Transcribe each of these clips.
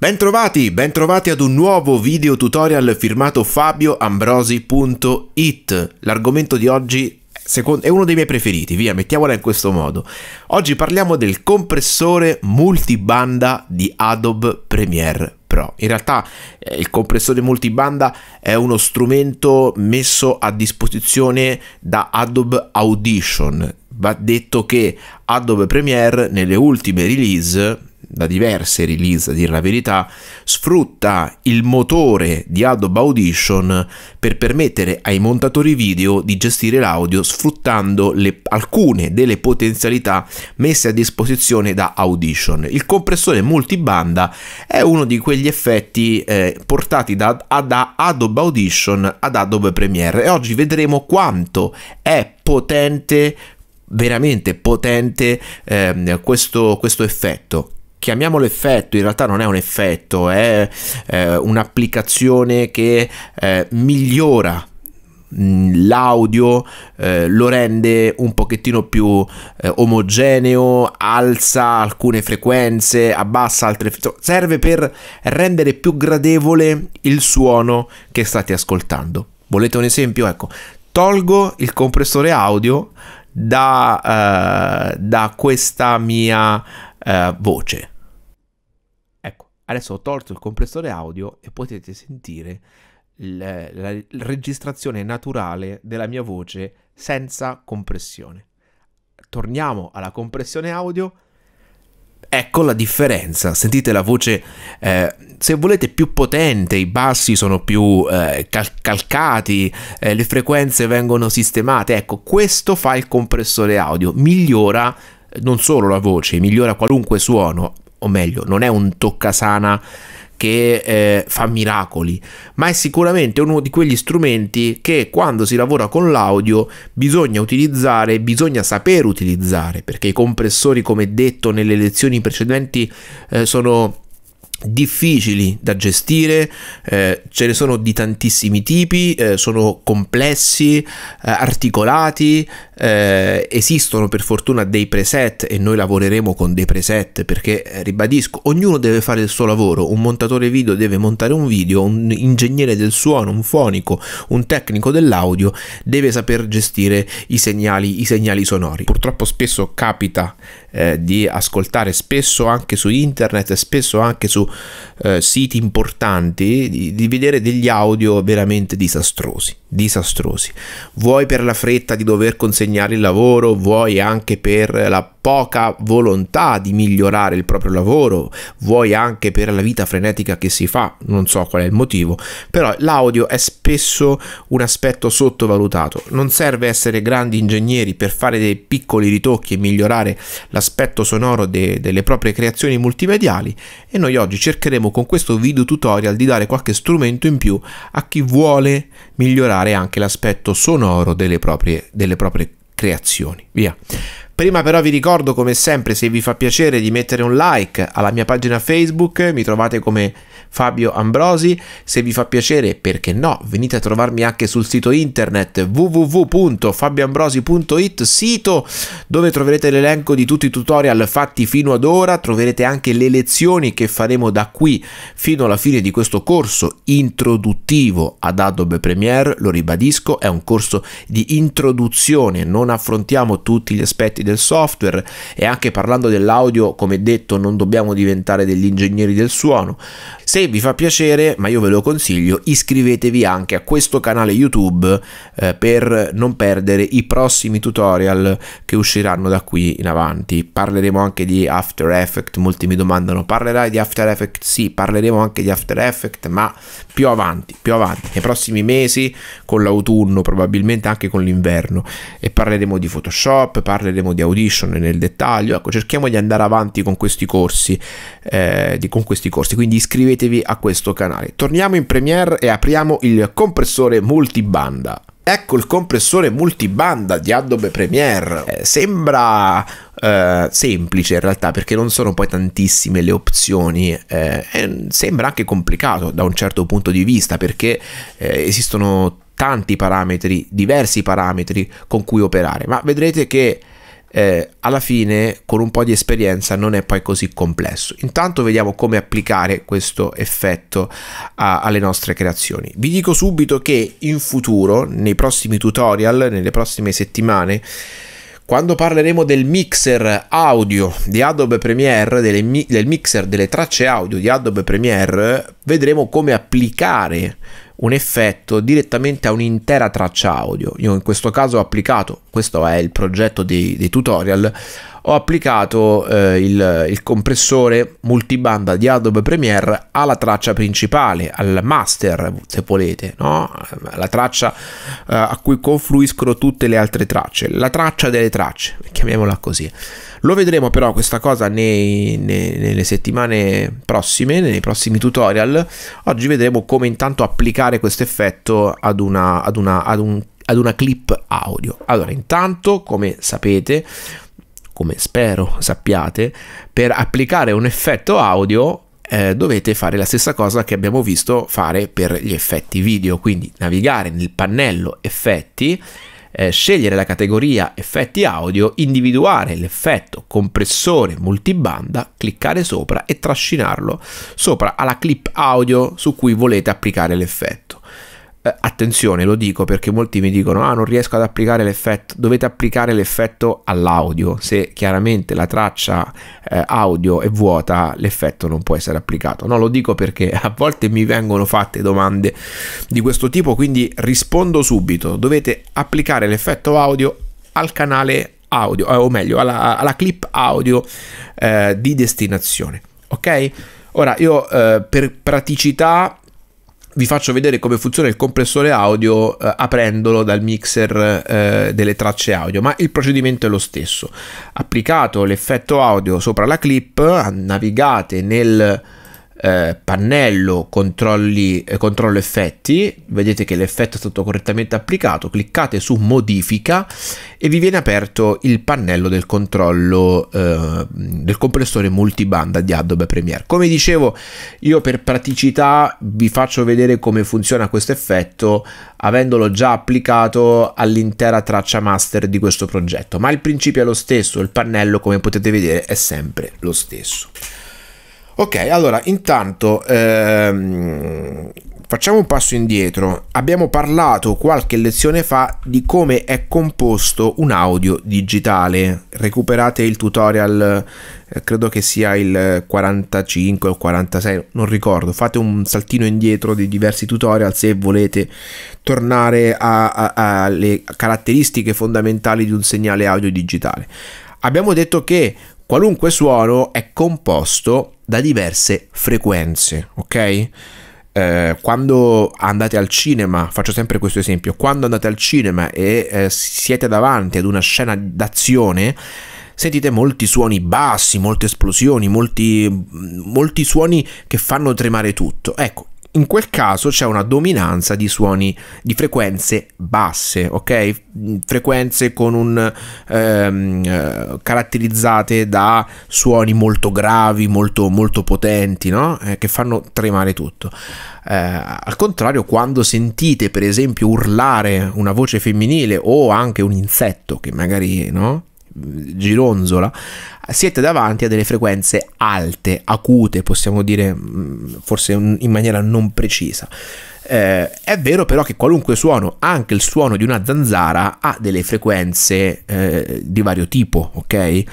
Bentrovati, bentrovati ad un nuovo video tutorial firmato fabioambrosi.it. L'argomento di oggi è uno dei miei preferiti, via, mettiamola in questo modo. Oggi parliamo del compressore multibanda di Adobe Premiere Pro. In realtà eh, il compressore multibanda è uno strumento messo a disposizione da Adobe Audition. Va detto che Adobe Premiere nelle ultime release da diverse release a dir la verità, sfrutta il motore di Adobe Audition per permettere ai montatori video di gestire l'audio sfruttando le, alcune delle potenzialità messe a disposizione da Audition. Il compressore multibanda è uno di quegli effetti eh, portati da, da Adobe Audition ad Adobe Premiere e oggi vedremo quanto è potente veramente potente eh, questo, questo effetto chiamiamolo effetto, in realtà non è un effetto, è eh, un'applicazione che eh, migliora mm, l'audio eh, lo rende un pochettino più eh, omogeneo, alza alcune frequenze, abbassa altre, serve per rendere più gradevole il suono che state ascoltando. Volete un esempio? Ecco, tolgo il compressore audio da, eh, da questa mia eh, voce Adesso ho tolto il compressore audio e potete sentire la, la registrazione naturale della mia voce senza compressione. Torniamo alla compressione audio. Ecco la differenza, sentite la voce, eh, se volete più potente, i bassi sono più eh, cal- calcati, eh, le frequenze vengono sistemate, ecco questo fa il compressore audio, migliora eh, non solo la voce, migliora qualunque suono, o meglio, non è un toccasana che eh, fa miracoli, ma è sicuramente uno di quegli strumenti che quando si lavora con l'audio bisogna utilizzare, bisogna saper utilizzare, perché i compressori, come detto nelle lezioni precedenti, eh, sono difficili da gestire, eh, ce ne sono di tantissimi tipi, eh, sono complessi, eh, articolati, eh, esistono per fortuna dei preset e noi lavoreremo con dei preset perché eh, ribadisco, ognuno deve fare il suo lavoro, un montatore video deve montare un video, un ingegnere del suono, un fonico, un tecnico dell'audio deve saper gestire i segnali, i segnali sonori. Purtroppo spesso capita eh, di ascoltare spesso anche su internet, spesso anche su eh, siti importanti, di, di vedere degli audio veramente disastrosi disastrosi. Vuoi per la fretta di dover consegnare il lavoro, vuoi anche per la poca volontà di migliorare il proprio lavoro, vuoi anche per la vita frenetica che si fa, non so qual è il motivo, però l'audio è spesso un aspetto sottovalutato. Non serve essere grandi ingegneri per fare dei piccoli ritocchi e migliorare l'aspetto sonoro de delle proprie creazioni multimediali e noi oggi cercheremo con questo video tutorial di dare qualche strumento in più a chi vuole migliorare valutare anche l'aspetto sonoro delle proprie, delle proprie creazioni. Via. Prima però vi ricordo come sempre se vi fa piacere di mettere un like alla mia pagina Facebook, mi trovate come Fabio Ambrosi. Se vi fa piacere, perché no, venite a trovarmi anche sul sito internet www.fabioambrosi.it, sito dove troverete l'elenco di tutti i tutorial fatti fino ad ora, troverete anche le lezioni che faremo da qui fino alla fine di questo corso introduttivo ad Adobe Premiere, lo ribadisco, è un corso di introduzione, non affrontiamo tutti gli aspetti del software e anche parlando dell'audio, come detto, non dobbiamo diventare degli ingegneri del suono. Se se vi fa piacere, ma io ve lo consiglio, iscrivetevi anche a questo canale YouTube eh, per non perdere i prossimi tutorial che usciranno da qui in avanti. Parleremo anche di After Effects, molti mi domandano parlerai di After Effects? Sì, parleremo anche di After Effects, ma più avanti, più avanti, nei prossimi mesi, con l'autunno, probabilmente anche con l'inverno. E parleremo di Photoshop, parleremo di Audition nel dettaglio. Ecco, cerchiamo di andare avanti con questi corsi, eh, di, con questi corsi, quindi iscrivetevi iscrivetevi a questo canale. Torniamo in Premiere e apriamo il compressore multibanda. Ecco il compressore multibanda di Adobe Premiere. Eh, sembra eh, semplice in realtà perché non sono poi tantissime le opzioni. Eh, sembra anche complicato da un certo punto di vista perché eh, esistono tanti parametri, diversi parametri con cui operare, ma vedrete che eh, alla fine con un po' di esperienza non è poi così complesso. Intanto vediamo come applicare questo effetto a, alle nostre creazioni. Vi dico subito che in futuro, nei prossimi tutorial, nelle prossime settimane, quando parleremo del mixer audio di Adobe Premiere, delle, del mixer delle tracce audio di Adobe Premiere, vedremo come applicare un effetto direttamente a un'intera traccia audio. Io in questo caso ho applicato, questo è il progetto dei, dei tutorial, ho applicato eh, il, il, compressore multibanda di Adobe Premiere alla traccia principale, al master se volete, no? la traccia eh, a cui confluiscono tutte le altre tracce, la traccia delle tracce, chiamiamola così. Lo vedremo però questa cosa nei, nei, nelle settimane prossime, nei prossimi tutorial. Oggi vedremo come intanto applicare questo effetto ad una, ad una, ad un, ad una clip audio. Allora, intanto, come sapete, come spero sappiate, per applicare un effetto audio eh, dovete fare la stessa cosa che abbiamo visto fare per gli effetti video, quindi navigare nel pannello effetti, eh, scegliere la categoria effetti audio, individuare l'effetto compressore multibanda, cliccare sopra e trascinarlo sopra alla clip audio su cui volete applicare l'effetto eh, attenzione, lo dico perché molti mi dicono: Ah, non riesco ad applicare l'effetto. Dovete applicare l'effetto all'audio. Se chiaramente la traccia eh, audio è vuota, l'effetto non può essere applicato. No, lo dico perché a volte mi vengono fatte domande di questo tipo, quindi rispondo subito. Dovete applicare l'effetto audio al canale audio, eh, o meglio, alla, alla clip audio eh, di destinazione. Ok? Ora, io eh, per praticità vi faccio vedere come funziona il compressore audio eh, aprendolo dal mixer eh, delle tracce audio, ma il procedimento è lo stesso. Applicato l'effetto audio sopra la clip, navigate nel eh, pannello controlli, eh, controllo effetti, vedete che l'effetto è stato correttamente applicato, cliccate su modifica e vi viene aperto il pannello del controllo eh, del compressore multibanda di Adobe Premiere. Come dicevo io per praticità vi faccio vedere come funziona questo effetto avendolo già applicato all'intera traccia master di questo progetto, ma il principio è lo stesso, il pannello come potete vedere è sempre lo stesso. Ok, allora intanto ehm, facciamo un passo indietro. Abbiamo parlato qualche lezione fa di come è composto un audio digitale. Recuperate il tutorial, eh, credo che sia il 45 o 46, non ricordo. Fate un saltino indietro di diversi tutorial se volete tornare alle caratteristiche fondamentali di un segnale audio digitale. Abbiamo detto che qualunque suono è composto da diverse frequenze, ok? Eh, quando andate al cinema, faccio sempre questo esempio, quando andate al cinema e eh, siete davanti ad una scena d'azione, sentite molti suoni bassi, molte esplosioni, molti, molti suoni che fanno tremare tutto. Ecco, in quel caso c'è una dominanza di suoni di frequenze basse, ok? Frequenze con un ehm, eh, caratterizzate da suoni molto gravi, molto, molto potenti, no? Eh, che fanno tremare tutto. Eh, al contrario, quando sentite per esempio urlare una voce femminile o anche un insetto che magari no? gironzola, siete davanti a delle frequenze alte, acute, possiamo dire mm, forse in maniera non precisa. Eh, è vero però che qualunque suono, anche il suono di una zanzara, ha delle frequenze eh, di vario tipo, ok? Eh,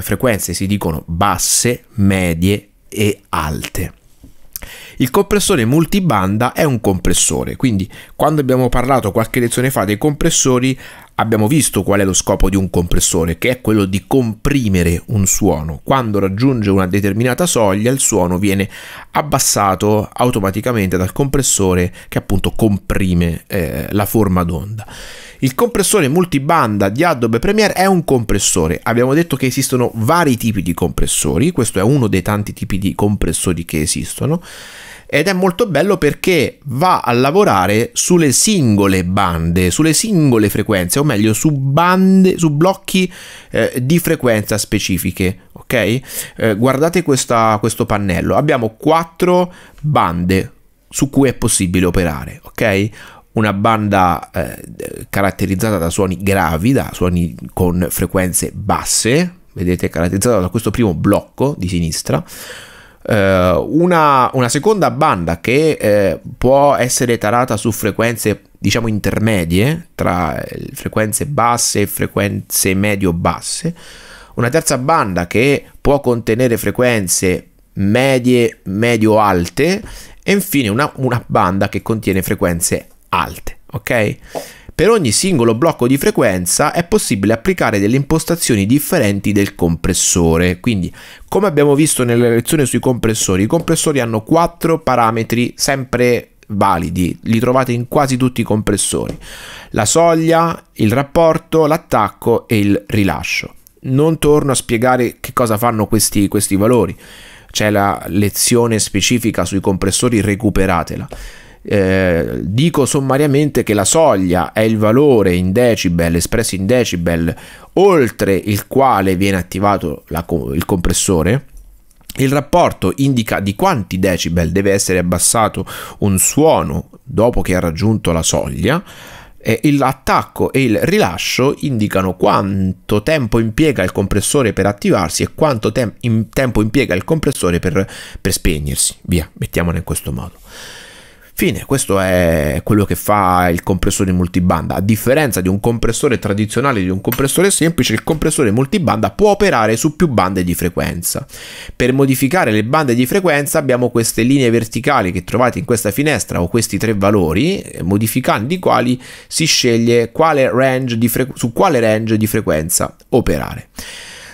frequenze si dicono basse, medie e alte. Il compressore multibanda è un compressore, quindi quando abbiamo parlato qualche lezione fa dei compressori Abbiamo visto qual è lo scopo di un compressore, che è quello di comprimere un suono. Quando raggiunge una determinata soglia, il suono viene abbassato automaticamente dal compressore che appunto comprime eh, la forma d'onda. Il compressore multibanda di Adobe Premiere è un compressore. Abbiamo detto che esistono vari tipi di compressori, questo è uno dei tanti tipi di compressori che esistono ed è molto bello perché va a lavorare sulle singole bande, sulle singole frequenze, o meglio su bande, su blocchi eh, di frequenza specifiche, ok? Eh, guardate questa, questo pannello, abbiamo quattro bande su cui è possibile operare, ok? una banda eh, caratterizzata da suoni gravi, da suoni con frequenze basse, vedete caratterizzata da questo primo blocco di sinistra. Eh, una, una, seconda banda che eh, può essere tarata su frequenze diciamo intermedie tra eh, frequenze basse e frequenze medio basse una terza banda che può contenere frequenze medie medio alte e infine una, una banda che contiene frequenze alte, ok? Per ogni singolo blocco di frequenza è possibile applicare delle impostazioni differenti del compressore. Quindi, come abbiamo visto nella lezione sui compressori, i compressori hanno quattro parametri sempre validi, li trovate in quasi tutti i compressori. La soglia, il rapporto, l'attacco e il rilascio. Non torno a spiegare che cosa fanno questi, questi valori, c'è la lezione specifica sui compressori, recuperatela. Eh, dico sommariamente che la soglia è il valore in decibel espresso in decibel oltre il quale viene attivato la, il compressore il rapporto indica di quanti decibel deve essere abbassato un suono dopo che ha raggiunto la soglia l'attacco e il rilascio indicano quanto tempo impiega il compressore per attivarsi e quanto tem in tempo impiega il compressore per, per spegnersi. Via, mettiamolo in questo modo. Fine, questo è quello che fa il compressore multibanda. A differenza di un compressore tradizionale di un compressore semplice, il compressore multibanda può operare su più bande di frequenza. Per modificare le bande di frequenza abbiamo queste linee verticali che trovate in questa finestra o questi tre valori, eh, modificando i quali si sceglie quale su quale range di frequenza operare.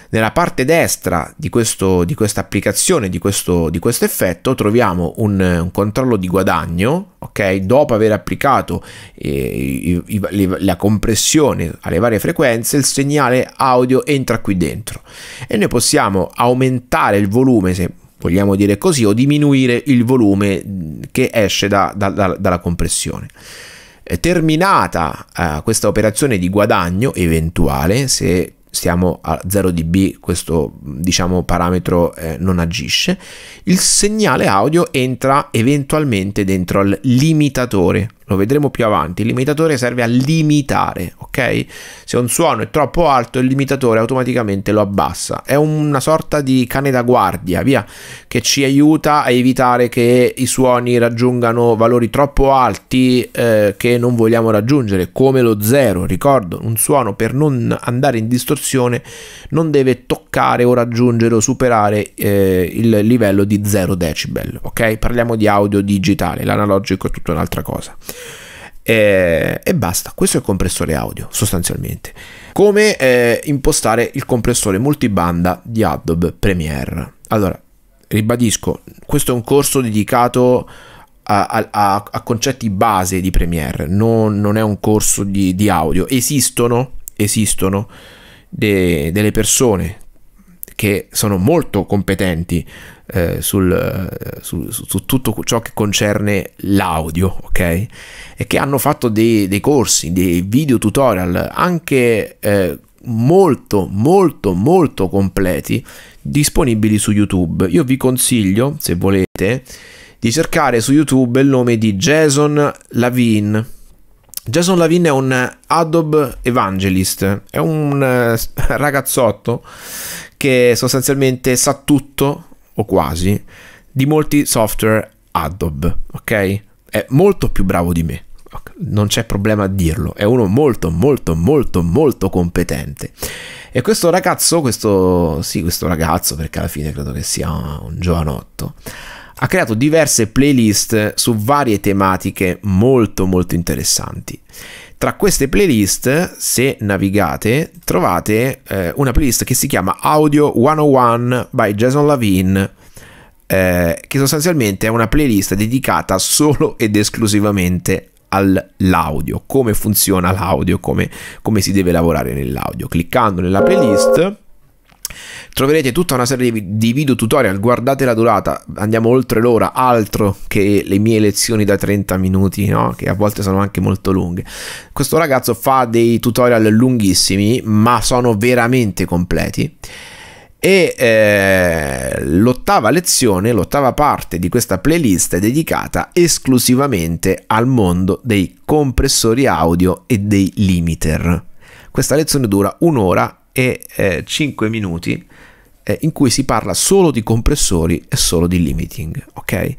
Nella parte destra di, questo, di questa applicazione, di questo, di questo effetto, troviamo un, un, controllo di guadagno, ok? Dopo aver applicato eh, i, i, le, la compressione alle varie frequenze, il segnale audio entra qui dentro e noi possiamo aumentare il volume, se vogliamo dire così, o diminuire il volume mm, che esce da, da, da, dalla compressione eh, terminata eh, questa operazione di guadagno eventuale, se siamo a 0 dB, questo diciamo, parametro eh, non agisce, il segnale audio entra eventualmente dentro al limitatore lo vedremo più avanti, il limitatore serve a limitare, ok? Se un suono è troppo alto, il limitatore automaticamente lo abbassa. È una sorta di cane da guardia, via, che ci aiuta a evitare che i suoni raggiungano valori troppo alti eh, che non vogliamo raggiungere, come lo zero. Ricordo, un suono per non andare in distorsione non deve toccare o raggiungere o superare eh, il livello di 0 decibel, ok? Parliamo di audio digitale, l'analogico è tutta un'altra cosa. E, e, basta, questo è il compressore audio sostanzialmente. Come eh, impostare il compressore multibanda di Adobe Premiere? Allora, ribadisco, questo è un corso dedicato a, a, a concetti base di Premiere, non, non è un corso di, di audio. Esistono, esistono de, delle persone che sono molto competenti eh, sul, su, su, tutto ciò che concerne l'audio, ok? E che hanno fatto dei, dei corsi, dei video tutorial anche eh, molto, molto, molto completi disponibili su YouTube. Io vi consiglio, se volete, di cercare su YouTube il nome di Jason Lavin. Jason Lavin è un Adobe Evangelist, è un eh, ragazzotto che sostanzialmente sa tutto, o quasi, di molti software Adobe, ok? È molto più bravo di me, non c'è problema a dirlo, è uno molto molto molto molto competente. E questo ragazzo, questo sì, questo ragazzo, perché alla fine credo che sia un giovanotto, ha creato diverse playlist su varie tematiche molto molto interessanti. Tra queste playlist, se navigate, trovate eh, una playlist che si chiama Audio 101 by Jason Lavin, eh, che sostanzialmente è una playlist dedicata solo ed esclusivamente all'audio, come funziona l'audio, come, come si deve lavorare nell'audio. Cliccando nella playlist Troverete tutta una serie di video tutorial, guardate la durata, andiamo oltre l'ora, altro che le mie lezioni da 30 minuti, no? che a volte sono anche molto lunghe. Questo ragazzo fa dei tutorial lunghissimi, ma sono veramente completi. E eh, l'ottava lezione, l'ottava parte di questa playlist è dedicata esclusivamente al mondo dei compressori audio e dei limiter. Questa lezione dura un'ora e eh, 5 minuti eh, in cui si parla solo di compressori e solo di limiting, ok?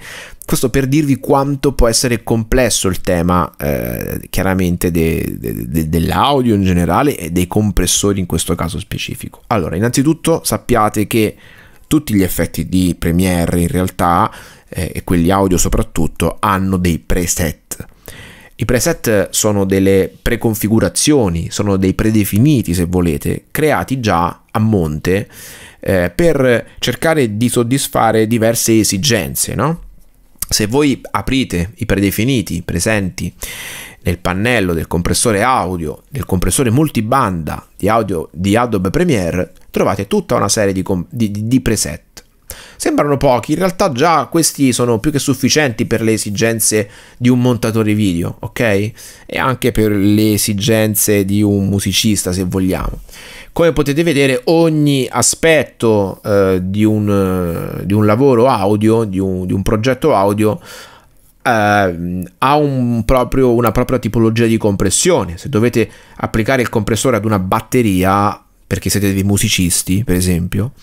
Questo per dirvi quanto può essere complesso il tema eh, chiaramente de, de, de, dell'audio in generale e dei compressori in questo caso specifico. Allora, innanzitutto sappiate che tutti gli effetti di Premiere in realtà eh, e quelli audio soprattutto hanno dei preset. I preset sono delle preconfigurazioni, sono dei predefiniti se volete, creati già a monte eh, per cercare di soddisfare diverse esigenze, no? Se voi aprite i predefiniti presenti nel pannello del compressore audio, del compressore multibanda di audio di Adobe Premiere, trovate tutta una serie di, di, di preset Sembrano pochi, in realtà già questi sono più che sufficienti per le esigenze di un montatore video, ok? E anche per le esigenze di un musicista, se vogliamo. Come potete vedere, ogni aspetto eh, di, un, di, un, lavoro audio, di un, di un progetto audio, ehm, ha un proprio, una propria tipologia di compressione. Se dovete applicare il compressore ad una batteria, perché siete dei musicisti, per esempio,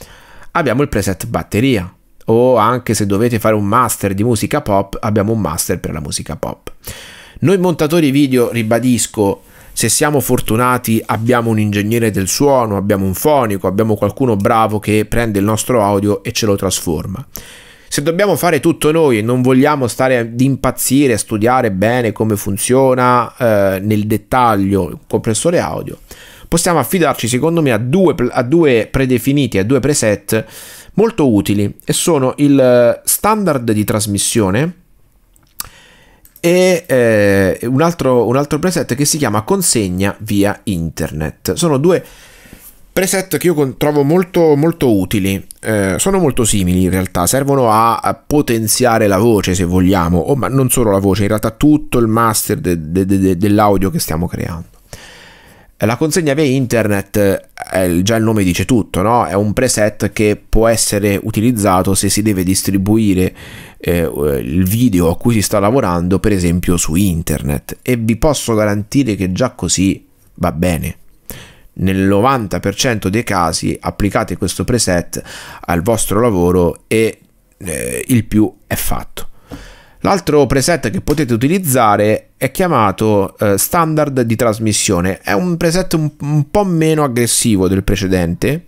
abbiamo il preset batteria o anche se dovete fare un master di musica pop, abbiamo un master per la musica pop. Noi montatori video, ribadisco, se siamo fortunati abbiamo un ingegnere del suono, abbiamo un fonico, abbiamo qualcuno bravo che prende il nostro audio e ce lo trasforma. Se dobbiamo fare tutto noi e non vogliamo stare ad impazzire, a studiare bene come funziona eh, nel dettaglio il compressore audio, possiamo affidarci secondo me a due, a due predefiniti, a due preset molto utili e sono il eh, standard di trasmissione e eh, un, altro, un altro preset che si chiama consegna via internet. Sono due preset che io trovo molto, molto utili, eh, sono molto simili in realtà, servono a, a potenziare la voce se vogliamo, o, ma non solo la voce, in realtà tutto il master de, de, de, dell'audio che stiamo creando. Eh, la consegna via internet, eh, eh, già il nome dice tutto, no? è un preset che può essere utilizzato se si deve distribuire eh, eh, il video a cui si sta lavorando, per esempio su internet. E vi posso garantire che già così va bene. Nel 90% dei casi applicate questo preset al vostro lavoro e eh, il più è fatto. L'altro preset che potete utilizzare è chiamato eh, standard di trasmissione, è un preset un, un po' meno aggressivo del precedente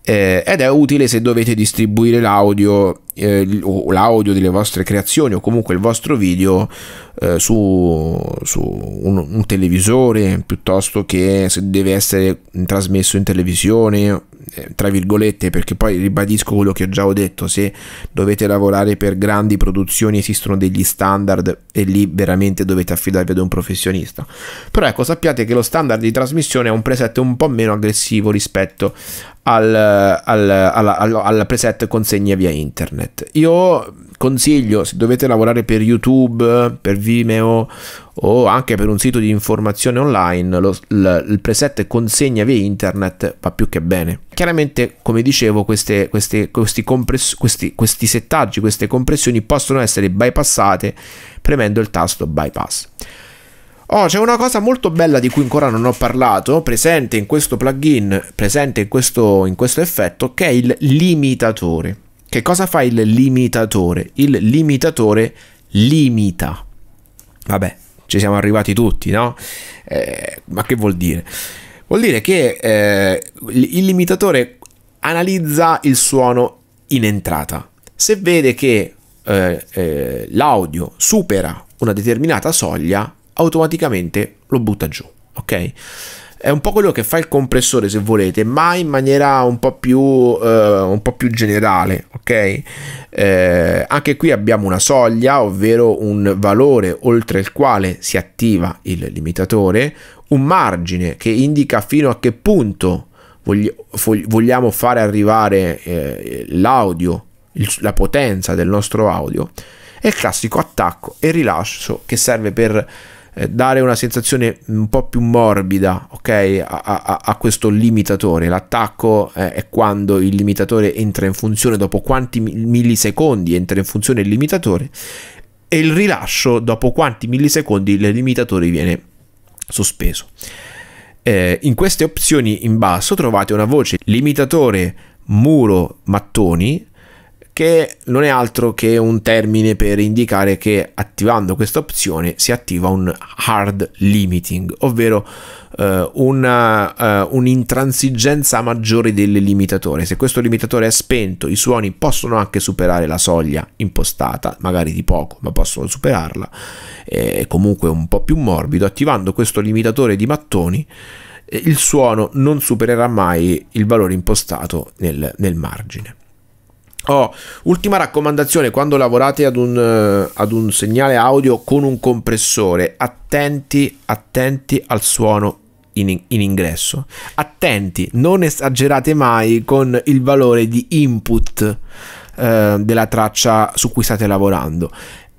eh, ed è utile se dovete distribuire l'audio, eh, l'audio delle vostre creazioni o comunque il vostro video eh, su, su un, un televisore piuttosto che se deve essere trasmesso in televisione eh, tra virgolette, perché poi ribadisco quello che ho già ho detto, se dovete lavorare per grandi produzioni esistono degli standard e lì veramente dovete affidarvi ad un professionista. Però ecco, sappiate che lo standard di trasmissione è un preset un po' meno aggressivo rispetto al, al, al, al preset consegna via internet. Io consiglio, se dovete lavorare per YouTube, per Vimeo o anche per un sito di informazione online, lo, l, il preset consegna via internet va più che bene. Chiaramente, come dicevo, queste, queste, questi, compress- questi, questi settaggi, queste compressioni possono essere bypassate premendo il tasto bypass. Oh, c'è una cosa molto bella di cui ancora non ho parlato, presente in questo plugin, presente in questo, in questo effetto, che è il limitatore. Che cosa fa il limitatore? Il limitatore limita. Vabbè, ci siamo arrivati tutti, no? Eh, ma che vuol dire? Vuol dire che eh, il limitatore analizza il suono in entrata. Se vede che eh, eh, l'audio supera una determinata soglia, automaticamente lo butta giù, ok? È un po' quello che fa il compressore, se volete, ma in maniera un po' più, eh, un po più generale, ok? Eh, anche qui abbiamo una soglia, ovvero un valore oltre il quale si attiva il limitatore, un margine che indica fino a che punto vogliamo fare arrivare eh, l'audio, la potenza del nostro audio, e il classico attacco e rilascio che serve per eh, dare una sensazione un po' più morbida okay, a, a, a, questo limitatore. L'attacco eh, è quando il limitatore entra in funzione, dopo quanti millisecondi entra in funzione il limitatore, e il rilascio dopo quanti millisecondi il limitatore viene sospeso. Eh, in queste opzioni in basso trovate una voce limitatore muro mattoni che non è altro che un termine per indicare che attivando questa opzione si attiva un hard limiting, ovvero eh, una, eh, un'intransigenza maggiore del limitatore. Se questo limitatore è spento, i suoni possono anche superare la soglia impostata, magari di poco, ma possono superarla, è comunque un po' più morbido. Attivando questo limitatore di mattoni, eh, il suono non supererà mai il valore impostato nel, nel margine. Oh, ultima raccomandazione, quando lavorate ad un, eh, ad un, segnale audio con un compressore, attenti, attenti al suono in, in ingresso. Attenti, non esagerate mai con il valore di input eh, della traccia su cui state lavorando.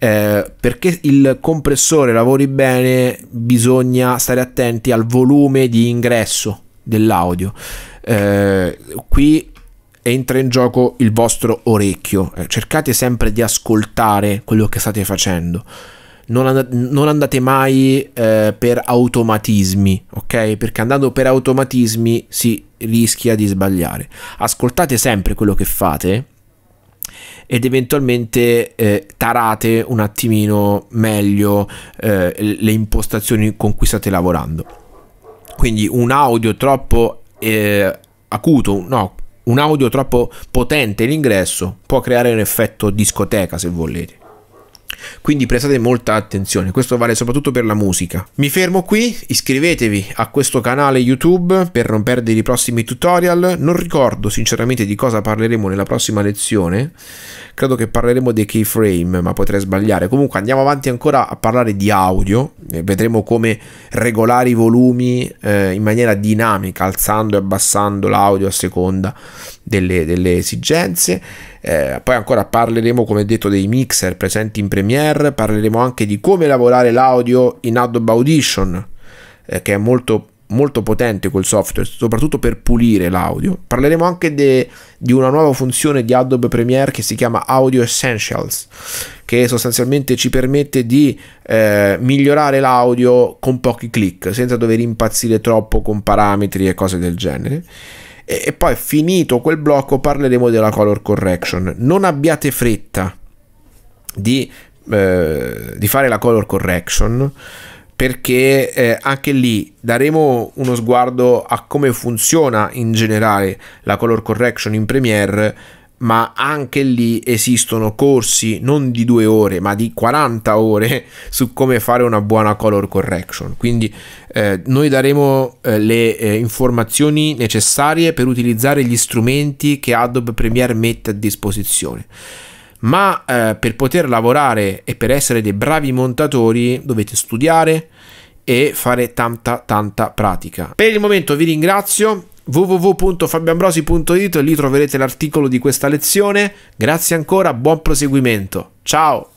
Eh, perché il compressore lavori bene bisogna stare attenti al volume di ingresso dell'audio. Eh, qui entra in gioco il vostro orecchio. Eh, cercate sempre di ascoltare quello che state facendo. Non, and- non andate mai eh, per automatismi, ok? Perché andando per automatismi si rischia di sbagliare. Ascoltate sempre quello che fate ed eventualmente eh, tarate un attimino meglio eh, le impostazioni con cui state lavorando. Quindi un audio troppo eh, acuto, no, un audio troppo potente in ingresso può creare un effetto discoteca se volete. Quindi prestate molta attenzione, questo vale soprattutto per la musica. Mi fermo qui, iscrivetevi a questo canale YouTube per non perdere i prossimi tutorial. Non ricordo sinceramente di cosa parleremo nella prossima lezione, credo che parleremo dei keyframe, ma potrei sbagliare. Comunque andiamo avanti ancora a parlare di audio, eh, vedremo come regolare i volumi eh, in maniera dinamica, alzando e abbassando l'audio a seconda delle, delle esigenze eh, poi ancora parleremo, come detto, dei mixer presenti in Premiere, parleremo anche di come lavorare l'audio in Adobe Audition, eh, che è molto molto potente quel software, soprattutto per pulire l'audio. Parleremo anche de, di una nuova funzione di Adobe Premiere che si chiama Audio Essentials, che sostanzialmente ci permette di eh, migliorare l'audio con pochi clic, senza dover impazzire troppo con parametri e cose del genere. E, e poi finito quel blocco parleremo della color correction. Non abbiate fretta di, eh, di fare la color correction perché eh, anche lì daremo uno sguardo a come funziona in generale la color correction in Premiere ma anche lì esistono corsi non di due ore ma di 40 ore su come fare una buona color correction quindi eh, noi daremo eh, le eh, informazioni necessarie per utilizzare gli strumenti che Adobe Premiere mette a disposizione ma eh, per poter lavorare e per essere dei bravi montatori dovete studiare e fare tanta tanta pratica per il momento vi ringrazio www.fabioambrosi.it lì troverete l'articolo di questa lezione. Grazie ancora, buon proseguimento. Ciao!